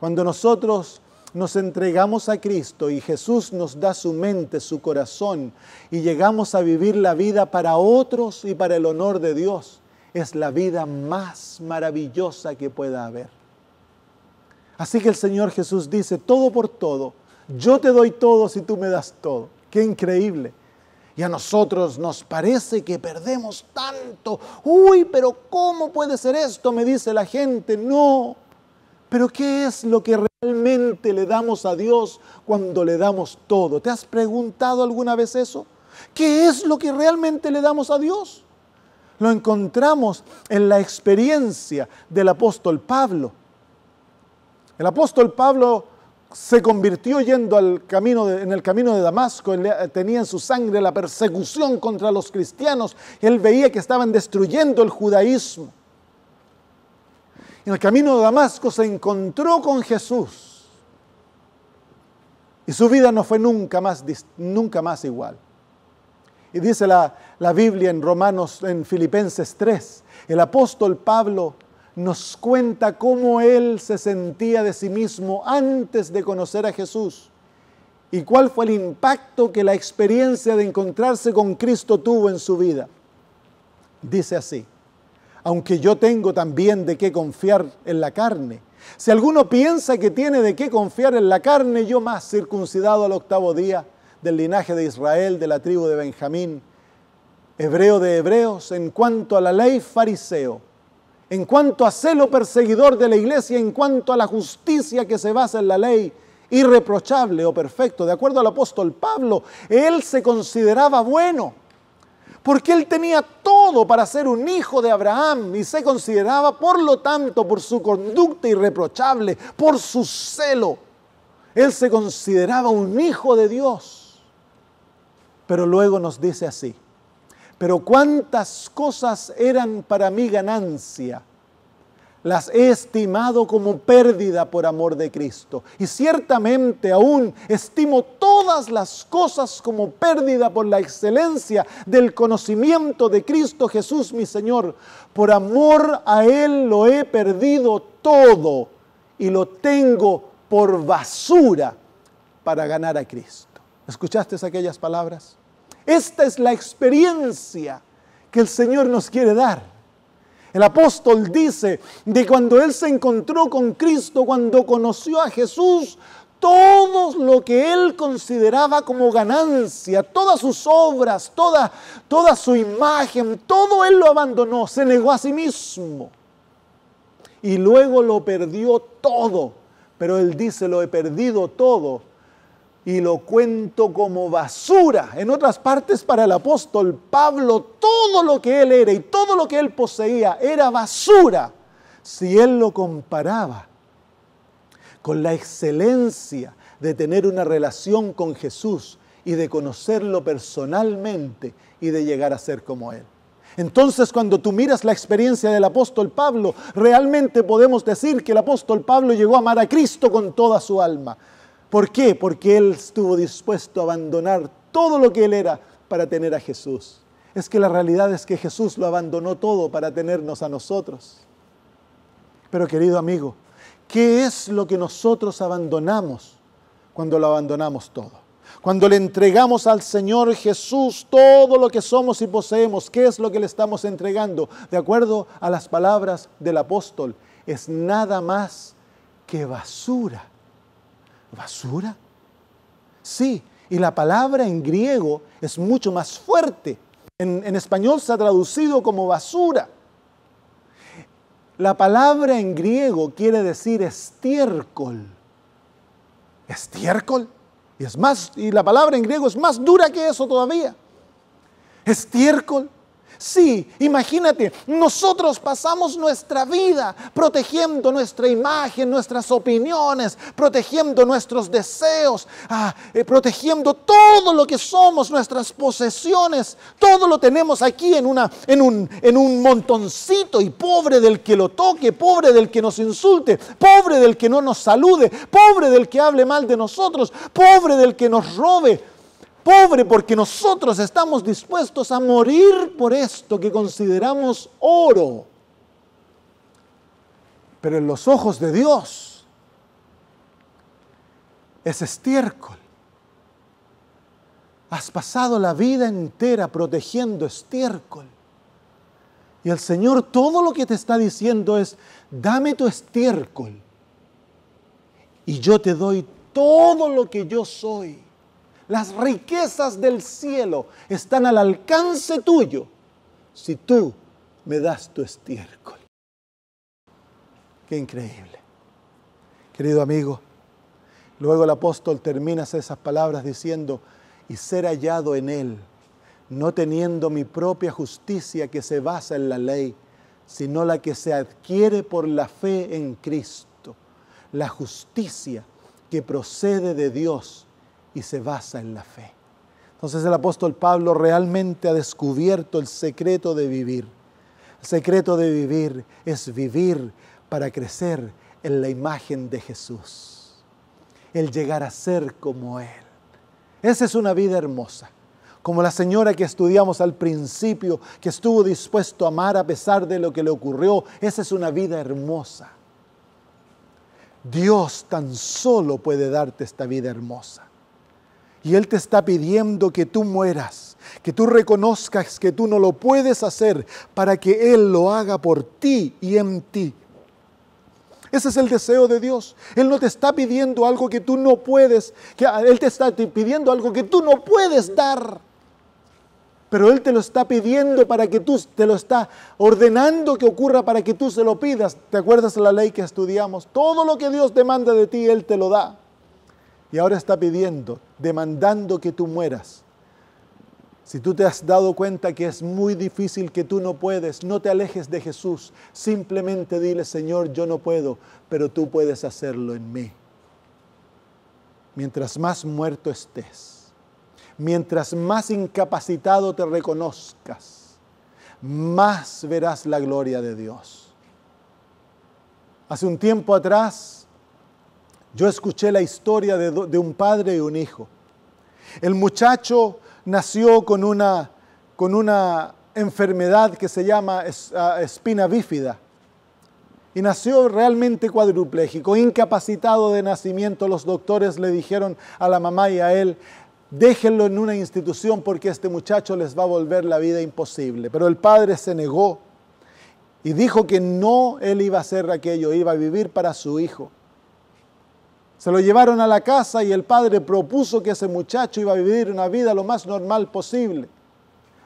Cuando nosotros nos entregamos a Cristo y Jesús nos da su mente, su corazón y llegamos a vivir la vida para otros y para el honor de Dios, es la vida más maravillosa que pueda haber. Así que el Señor Jesús dice, todo por todo, yo te doy todo si tú me das todo. Qué increíble. Y a nosotros nos parece que perdemos tanto. Uy, pero ¿cómo puede ser esto? Me dice la gente. No. Pero ¿qué es lo que realmente le damos a Dios cuando le damos todo? ¿Te has preguntado alguna vez eso? ¿Qué es lo que realmente le damos a Dios? Lo encontramos en la experiencia del apóstol Pablo. El apóstol Pablo se convirtió yendo al camino en el camino de Damasco, él eh, tenía en su sangre la persecución contra los cristianos, él veía que estaban destruyendo el judaísmo. En el camino de Damasco se encontró con Jesús y su vida no fue nunca más, nunca más igual. Y dice la, la Biblia en Romanos, en Filipenses 3, el apóstol Pablo nos cuenta cómo él se sentía de sí mismo antes de conocer a Jesús y cuál fue el impacto que la experiencia de encontrarse con Cristo tuvo en su vida. Dice así, aunque yo tengo también de qué confiar en la carne, si alguno piensa que tiene de qué confiar en la carne, yo más circuncidado al octavo día del linaje de Israel, de la tribu de Benjamín, hebreo de hebreos, en cuanto a la ley fariseo, en cuanto a celo perseguidor de la iglesia, en cuanto a la justicia que se basa en la ley, irreprochable o perfecto. De acuerdo al apóstol Pablo, él se consideraba bueno, porque él tenía todo para ser un hijo de Abraham y se consideraba, por lo tanto, por su conducta irreprochable, por su celo, él se consideraba un hijo de Dios. Pero luego nos dice así, pero cuántas cosas eran para mi ganancia, las he estimado como pérdida por amor de Cristo. Y ciertamente aún estimo todas las cosas como pérdida por la excelencia del conocimiento de Cristo Jesús mi Señor. Por amor a Él lo he perdido todo y lo tengo por basura para ganar a Cristo. ¿Escuchaste aquellas palabras? Esta es la experiencia que el Señor nos quiere dar. El apóstol dice de cuando él se encontró con Cristo, cuando conoció a Jesús, todo lo que él consideraba como ganancia, todas sus obras, toda, toda su imagen, todo él lo abandonó, se negó a sí mismo. Y luego lo perdió todo, pero él dice, lo he perdido todo y lo cuento como basura. En otras partes para el apóstol Pablo, todo lo que él era y todo lo que él poseía era basura si él lo comparaba con la excelencia de tener una relación con Jesús y de conocerlo personalmente y de llegar a ser como él. Entonces cuando tú miras la experiencia del apóstol Pablo, realmente podemos decir que el apóstol Pablo llegó a amar a Cristo con toda su alma, ¿Por qué? Porque él estuvo dispuesto a abandonar todo lo que él era para tener a Jesús. Es que la realidad es que Jesús lo abandonó todo para tenernos a nosotros. Pero querido amigo, ¿qué es lo que nosotros abandonamos cuando lo abandonamos todo? Cuando le entregamos al Señor Jesús todo lo que somos y poseemos, ¿qué es lo que le estamos entregando? De acuerdo a las palabras del apóstol, es nada más que basura basura. Sí, y la palabra en griego es mucho más fuerte. En, español se ha traducido como basura. La palabra en griego quiere decir estiércol. Estiércol. Y es más, y la palabra en griego es más dura que eso todavía. Estiércol. Sí, imagínate, nosotros pasamos nuestra vida protegiendo nuestra imagen, nuestras opiniones, protegiendo nuestros deseos, ah, eh, protegiendo todo lo que somos, nuestras posesiones, todo lo tenemos aquí en, en un montoncito y pobre del que lo toque, pobre del que nos insulte, pobre del que no nos salude, pobre del que hable mal de nosotros, pobre del que nos robe pobre porque nosotros estamos dispuestos a morir por esto que consideramos oro. Pero en los ojos de Dios es estiércol. Has pasado la vida entera protegiendo estiércol. Y el Señor todo lo que te está diciendo es, dame tu estiércol y yo te doy todo lo que yo soy. Las riquezas del cielo están al alcance tuyo si tú me das tu estiércol. Qué increíble. Querido amigo, luego el apóstol termina esas palabras diciendo, y ser hallado en él, no teniendo mi propia justicia que se basa en la ley, sino la que se adquiere por la fe en Cristo, la justicia que procede de Dios y se basa en la fe. Entonces el apóstol Pablo realmente ha descubierto el secreto de vivir. El secreto de vivir es vivir para crecer en la imagen de Jesús. El llegar a ser como Él. Esa es una vida hermosa. Como la señora que estudiamos al principio, que estuvo dispuesto a amar a pesar de lo que le ocurrió. Esa es una vida hermosa. Dios tan solo puede darte esta vida hermosa. Y Él te está pidiendo que tú mueras, que tú reconozcas que tú no lo puedes hacer para que Él lo haga por ti y en ti. Ese es el deseo de Dios. Él no te está pidiendo algo que tú no puedes, que ah, Él te está pidiendo algo que tú no puedes dar. Pero Él te lo está pidiendo para que tú, te lo está ordenando que ocurra para que tú se lo pidas. ¿Te acuerdas de la ley que estudiamos? Todo lo que Dios demanda de ti, Él te lo da y ahora está pidiendo, demandando que tú mueras. Si tú te has dado cuenta que es muy difícil, que tú no puedes, no te alejes de Jesús. Simplemente dile, Señor, yo no puedo, pero tú puedes hacerlo en mí. Mientras más muerto estés, mientras más incapacitado te reconozcas, más verás la gloria de Dios. Hace un tiempo atrás yo escuché la historia de, un padre y un hijo. El muchacho nació con una, con una enfermedad que se llama ah, espina bífida y nació realmente cuadruplégico, incapacitado de nacimiento. Los doctores le dijeron a la mamá y a él, déjenlo en una institución porque este muchacho les va a volver la vida imposible. Pero el padre se negó y dijo que no, él iba a hacer aquello, iba a vivir para su hijo. Se lo llevaron a la casa y el padre propuso que ese muchacho iba a vivir una vida lo más normal posible.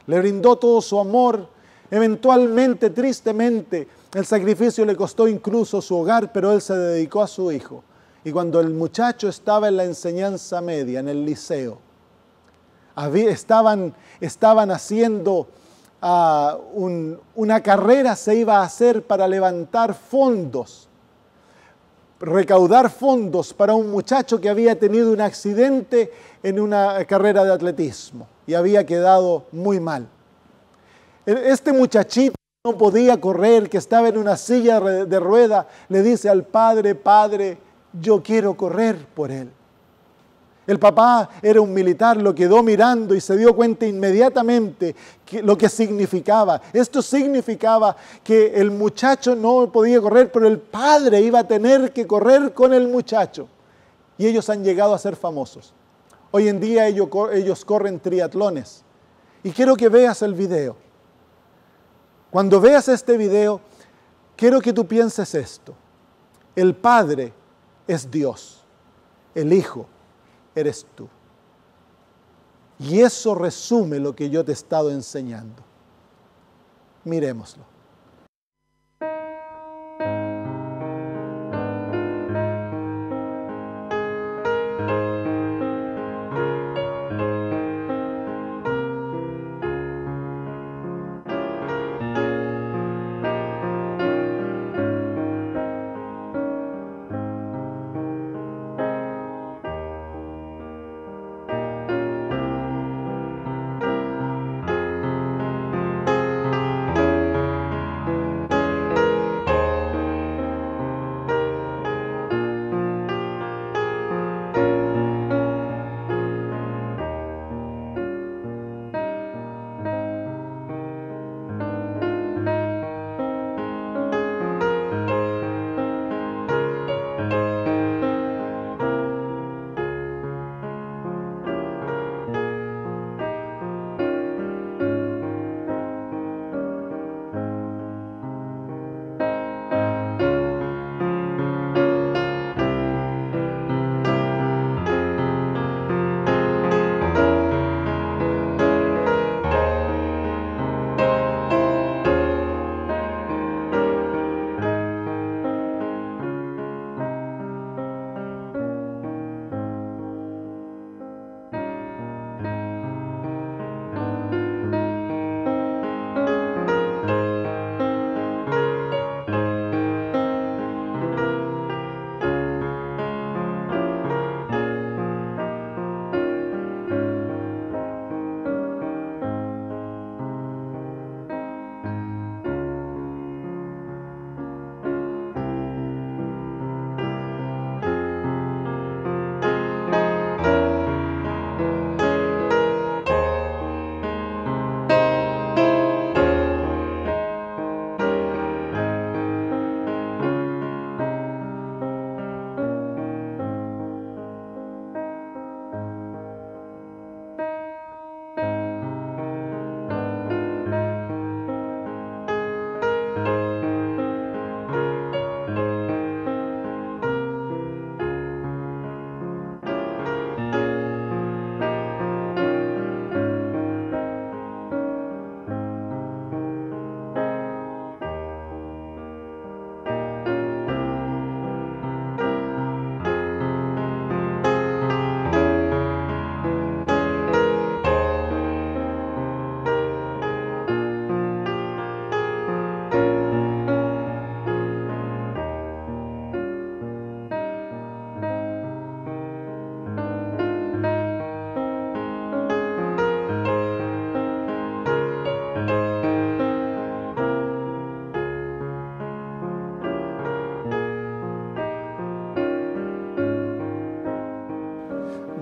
Le brindó todo su amor. Eventualmente, tristemente, el sacrificio le costó incluso su hogar, pero él se dedicó a su hijo. Y cuando el muchacho estaba en la enseñanza media, en el liceo, estaban, estaban haciendo ah, una carrera, se iba a hacer para levantar fondos recaudar fondos para un muchacho que había tenido un accidente en una carrera de atletismo y había quedado muy mal. E-, este muchachito no podía correr, que estaba en una silla de rueda, le dice al padre, padre, yo quiero correr por él. El papá era un militar, lo quedó mirando y se dio cuenta inmediatamente lo que significaba. Esto significaba que el muchacho no podía correr, pero el padre iba a tener que correr con el muchacho. Y ellos han llegado a ser famosos. Hoy en día ellos, ellos corren triatlones. Y quiero que veas el video. Cuando veas este video, quiero que tú pienses esto. El Padre es Dios, el Hijo eres tú. Y eso resume lo que yo te he estado enseñando. Miremoslo.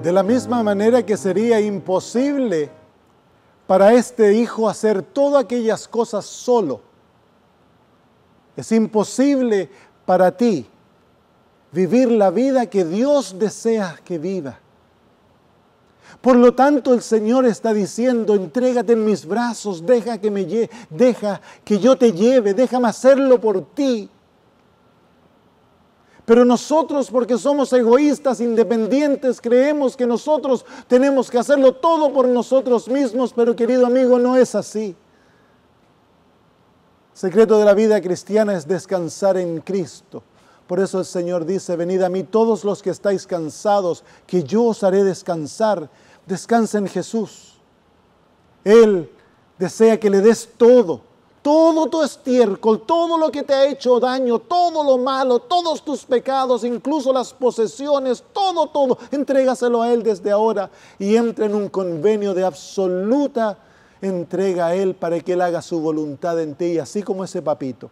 De la misma manera que sería imposible para este hijo hacer todas aquellas cosas solo. Es imposible para ti vivir la vida que Dios desea que viva. Por lo tanto, el Señor está diciendo, entrégate en mis brazos, deja que me deja que yo te lleve, déjame hacerlo por ti. Pero nosotros, porque somos egoístas, independientes, creemos que nosotros tenemos que hacerlo todo por nosotros mismos, pero querido amigo, no es así. El secreto de la vida cristiana es descansar en Cristo. Por eso el Señor dice, venid a mí todos los que estáis cansados, que yo os haré descansar. Descansa en Jesús. Él desea que le des todo todo tu estiércol, todo lo que te ha hecho daño, todo lo malo, todos tus pecados, incluso las posesiones, todo, todo, entrégaselo a Él desde ahora y entra en un convenio de absoluta entrega a Él para que Él haga su voluntad en ti, Y así como ese papito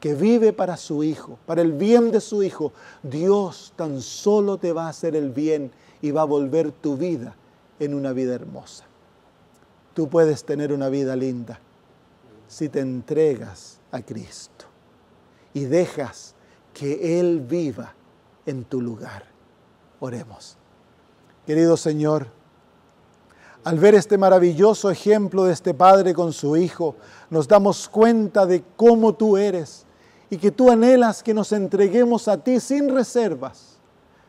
que vive para su hijo, para el bien de su hijo, Dios tan solo te va a hacer el bien y va a volver tu vida en una vida hermosa. Tú puedes tener una vida linda si te entregas a Cristo y dejas que Él viva en tu lugar. Oremos. Querido Señor, al ver este maravilloso ejemplo de este Padre con su Hijo, nos damos cuenta de cómo tú eres y que tú anhelas que nos entreguemos a ti sin reservas.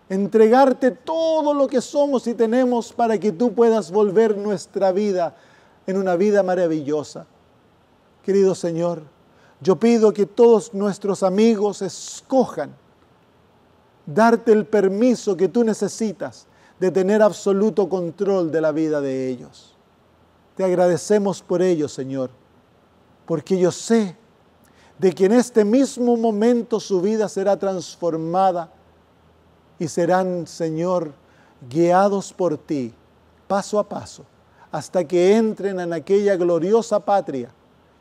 Entregarte todo lo que somos y tenemos para que tú puedas volver nuestra vida en una vida maravillosa Querido Señor, yo pido que todos nuestros amigos escojan darte el permiso que tú necesitas de tener absoluto control de la vida de ellos. Te agradecemos por ello, Señor, porque yo sé de que en este mismo momento su vida será transformada y serán, Señor, guiados por ti, paso a paso, hasta que entren en aquella gloriosa patria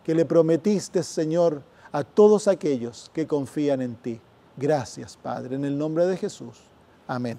que le prometiste, Señor, a todos aquellos que confían en ti. Gracias, Padre, en el nombre de Jesús. Amén.